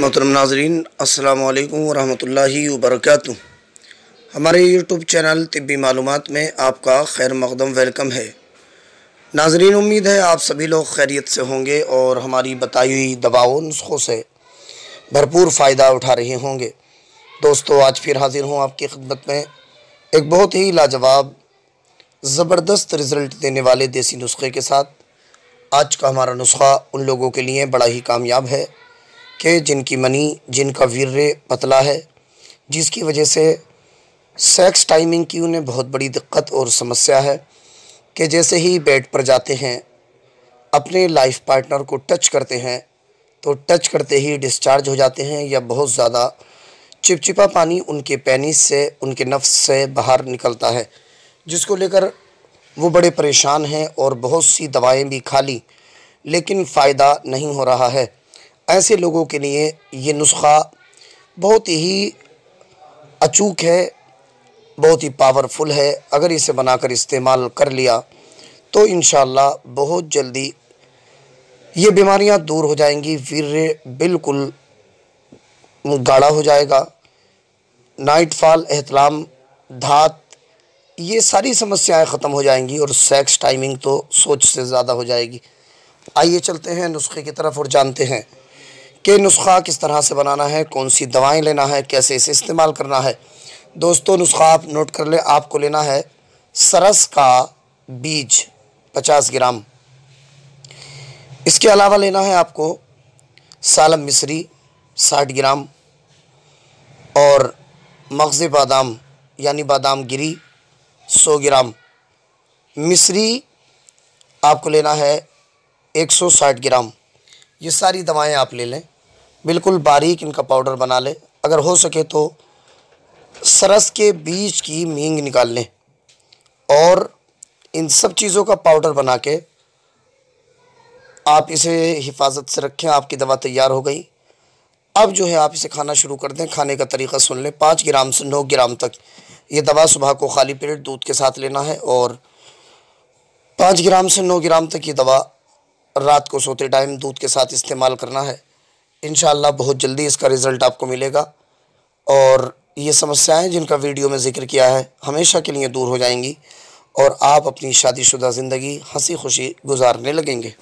मोहतरम नाजरीन अल्लाम वरहमल वबरक हमारे यूट्यूब चैनल तबी मालूम में आपका खैर मकदम वेलकम है नाजरीन उम्मीद है आप सभी लोग खैरियत से होंगे और हमारी बताई हुई दवाओं नुस्खों से भरपूर फ़ायदा उठा रहे होंगे दोस्तों आज फिर हाजिर हूँ आपकी खिदमत में एक बहुत ही लाजवाब ज़बरदस्त रिज़ल्ट देने वाले देसी नुस्खे के साथ आज का हमारा नुस्खा उन लोगों के लिए बड़ा ही कामयाब है के जिनकी मनी जिनका वीर पतला है जिसकी वजह से सेक्स टाइमिंग की उन्हें बहुत बड़ी दिक्कत और समस्या है कि जैसे ही बेड पर जाते हैं अपने लाइफ पार्टनर को टच करते हैं तो टच करते ही डिस्चार्ज हो जाते हैं या बहुत ज़्यादा चिपचिपा पानी उनके पैनी से उनके नफ्स से बाहर निकलता है जिसको लेकर वो बड़े परेशान हैं और बहुत सी दवाएं भी खा ली लेकिन फ़ायदा नहीं हो रहा है ऐसे लोगों के लिए ये नुस्ख़ा बहुत ही अचूक है बहुत ही पावरफुल है अगर इसे बनाकर इस्तेमाल कर लिया तो इन बहुत जल्दी ये बीमारियां दूर हो जाएंगी फिर बिल्कुल गाढ़ा हो जाएगा नाइट फॉल एहतलाम धात ये सारी समस्याएं ख़त्म हो जाएंगी और सेक्स टाइमिंग तो सोच से ज़्यादा हो जाएगी आइए चलते हैं नुस्खे की तरफ और जानते हैं कि नुस्खा किस तरह से बनाना है कौन सी दवाएं लेना है कैसे इसे इस्तेमाल करना है दोस्तों नुस्खा आप नोट कर लें आपको लेना है सरस का बीज पचास ग्राम इसके अलावा लेना है आपको सालम मिसरी साठ ग्राम और मगज़ बादाम यानी बादाम गिरी सौ ग्राम मिसरी आपको लेना है एक सौ साठ ग्राम ये सारी दवाएं आप ले लें बिल्कुल बारीक इनका पाउडर बना लें अगर हो सके तो सरस के बीज की मींग निकाल लें और इन सब चीज़ों का पाउडर बना के आप इसे हिफाजत से रखें आपकी दवा तैयार हो गई अब जो है आप इसे खाना शुरू कर दें खाने का तरीका सुन लें पाँच ग्राम से नौ ग्राम तक ये दवा सुबह को खाली पेट दूध के साथ लेना है और पाँच ग्राम से नौ ग्राम तक ये दवा रात को सोते टाइम दूध के साथ इस्तेमाल करना है इन बहुत जल्दी इसका रिज़ल्ट आपको मिलेगा और ये समस्याएं जिनका वीडियो में जिक्र किया है हमेशा के लिए दूर हो जाएंगी और आप अपनी शादीशुदा ज़िंदगी हंसी खुशी गुजारने लगेंगे